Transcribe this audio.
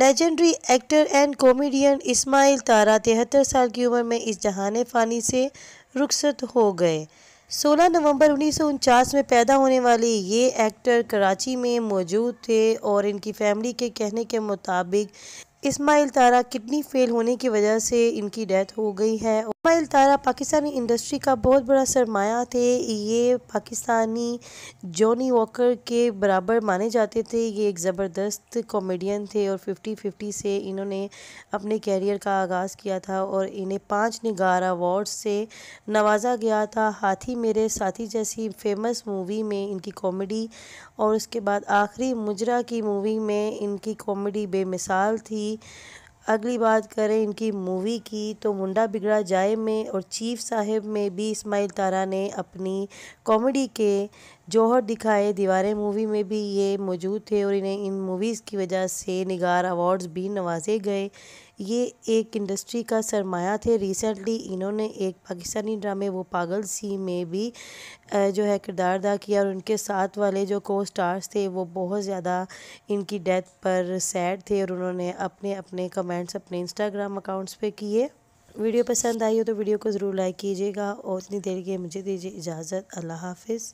legendary actor and comedian Ismail Tara तिहत्तर साल की उम्र में इस जहान फ़ानी से रुखसत हो गए 16 नवंबर उन्नीस में पैदा होने वाले ये एक्टर कराची में मौजूद थे और इनकी फैमिली के कहने के मुताबिक इस्माइल तारा किडनी फेल होने की वजह से इनकी डेथ हो गई है इस्माइल तारा पाकिस्तानी इंडस्ट्री का बहुत बड़ा सरमाया थे ये पाकिस्तानी जॉनी वॉकर के बराबर माने जाते थे ये एक ज़बरदस्त कॉमेडियन थे और 50-50 से इन्होंने अपने कैरियर का आगाज़ किया था और इन्हें पाँच निगार अवार्ड से नवाजा गया था हाथी मेरे साथी जैसी फेमस मूवी में इनकी कॉमेडी और उसके बाद आखिरी मुजरा की मूवी में इनकी कॉमेडी बेमिसाल थी अगली बात करें इनकी मूवी की तो मुंडा बिगड़ा जाए में और चीफ साहिब में भी इस्माइल तारा ने अपनी कॉमेडी के जौहर दिखाए दीवारें मूवी में भी ये मौजूद थे और इन्हें इन मूवीज़ की वजह से निगार अवार्ड्स भी नवाजे गए ये एक इंडस्ट्री का सरमाया थे रिसेंटली इन्होंने एक पाकिस्तानी ड्रामे वो पागल सी में भी जो है किरदार अदा किया और उनके साथ वाले जो को स्टार्स थे वो बहुत ज़्यादा इनकी डेथ पर सैड थे और उन्होंने अपने अपने कमेंट्स अपने इंस्टाग्राम अकाउंट्स पे किए वीडियो पसंद आई हो तो वीडियो को ज़रूर लाइक कीजिएगा और उतनी देर के मुझे दीजिए इजाज़त अल्लाह हाफिज़